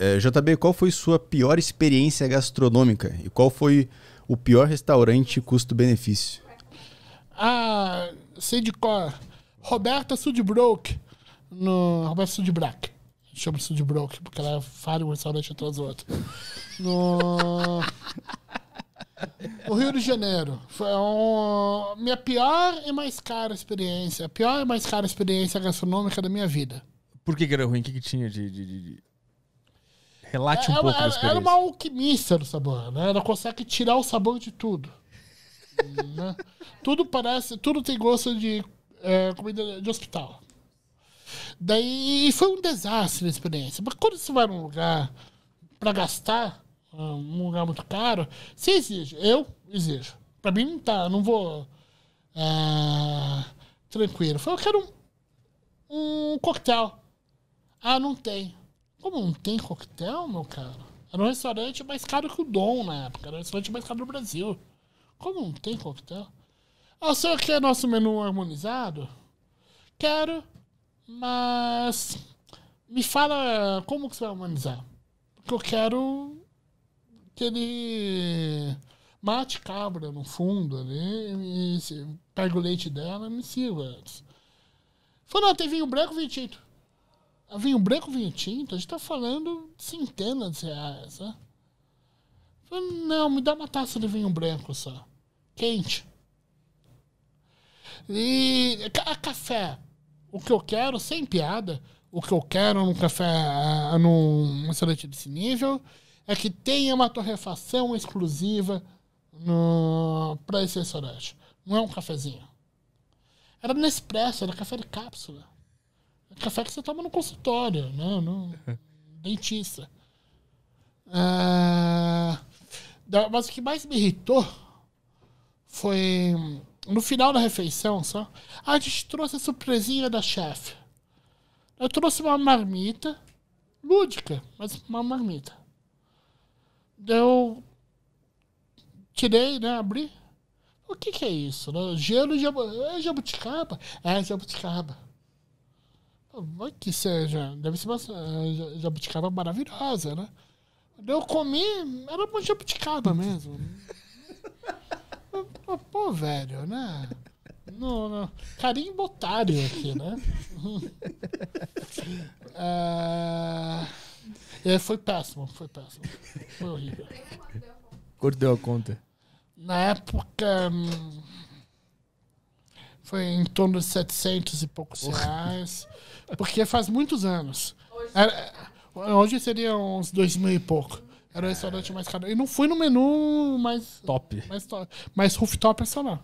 É, JB, qual foi sua pior experiência gastronômica? E qual foi o pior restaurante custo-benefício? Ah, sei de cor. Roberta Sudbrook. No... Roberta Sudbrook. Chama Sudbrook, porque ela fala um restaurante atrás do outro. No... O Rio de Janeiro. Foi um... minha pior e mais cara experiência. A pior e mais cara experiência gastronômica da minha vida. Por que, que era ruim? O que, que tinha de, de, de, Relate é, um ela, é pouco ela, ela é uma alquimista no sabor, né? Ela consegue tirar o sabor de tudo. né? Tudo parece, tudo tem gosto de é, comida de hospital. Daí foi um desastre a experiência. Mas quando você vai num lugar para gastar, é, um lugar muito caro, você exige. Eu exijo. Para mim não tá, não vou ah, tranquilo. Eu quero um, um coquetel. Ah, não tem. Como não tem coquetel, meu cara? Era um restaurante mais caro que o Dom na época. Era o restaurante mais caro do Brasil. Como não tem coquetel? Ah, o senhor quer é nosso menu harmonizado? Quero, mas me fala como que você vai harmonizar. Porque eu quero que ele mate cabra no fundo ali, e pega o leite dela e me sirva antes. Falou, não, tem vinho branco e vinho tinto vinho branco, vinho tinto, a gente tá falando centenas de reais, né? Falei, não, me dá uma taça de vinho branco só. Quente. E a café. O que eu quero, sem piada, o que eu quero num café, ah, num excelente desse nível, é que tenha uma torrefação exclusiva para esse restaurante. Não é um cafezinho. Era Nespresso, era café de cápsula. Café que você toma no consultório, né? No dentista. Ah, mas o que mais me irritou foi no final da refeição só. A gente trouxe a surpresinha da chefe. Eu trouxe uma marmita lúdica, mas uma marmita. Eu tirei, né? Abri. O que, que é isso? Né? Gelo de é jabuticaba? É, jabuticaba vai que seja, deve ser uma é, jabuticaba maravilhosa, né? Eu comi, era uma jabuticaba mesmo. Pô, velho, né? No, no. Carimbo aqui, né? É, é, foi péssimo, foi péssimo. Foi horrível. Quanto deu a conta? Na época. Hum, foi em torno de 700 e poucos reais. Porque faz muitos anos. Era, hoje seria uns dois mil e pouco. Era o restaurante mais caro. E não fui no menu mais. Top. Mais, top, mais rooftop é só lá.